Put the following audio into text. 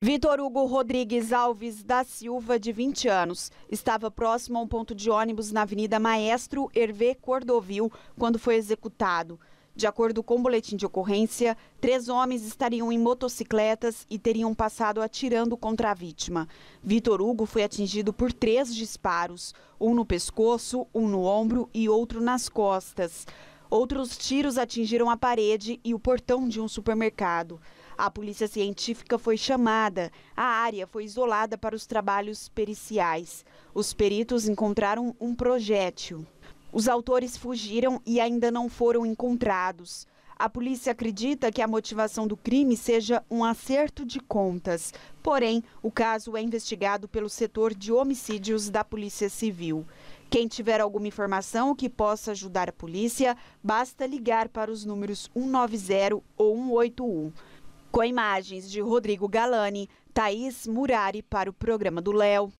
Vitor Hugo Rodrigues Alves da Silva, de 20 anos, estava próximo a um ponto de ônibus na Avenida Maestro Hervé Cordovil quando foi executado. De acordo com o boletim de ocorrência, três homens estariam em motocicletas e teriam passado atirando contra a vítima. Vitor Hugo foi atingido por três disparos: um no pescoço, um no ombro e outro nas costas. Outros tiros atingiram a parede e o portão de um supermercado. A polícia científica foi chamada. A área foi isolada para os trabalhos periciais. Os peritos encontraram um projétil. Os autores fugiram e ainda não foram encontrados. A polícia acredita que a motivação do crime seja um acerto de contas. Porém, o caso é investigado pelo setor de homicídios da Polícia Civil. Quem tiver alguma informação que possa ajudar a polícia, basta ligar para os números 190 ou 181. Com imagens de Rodrigo Galani, Thaís Murari para o programa do Léo.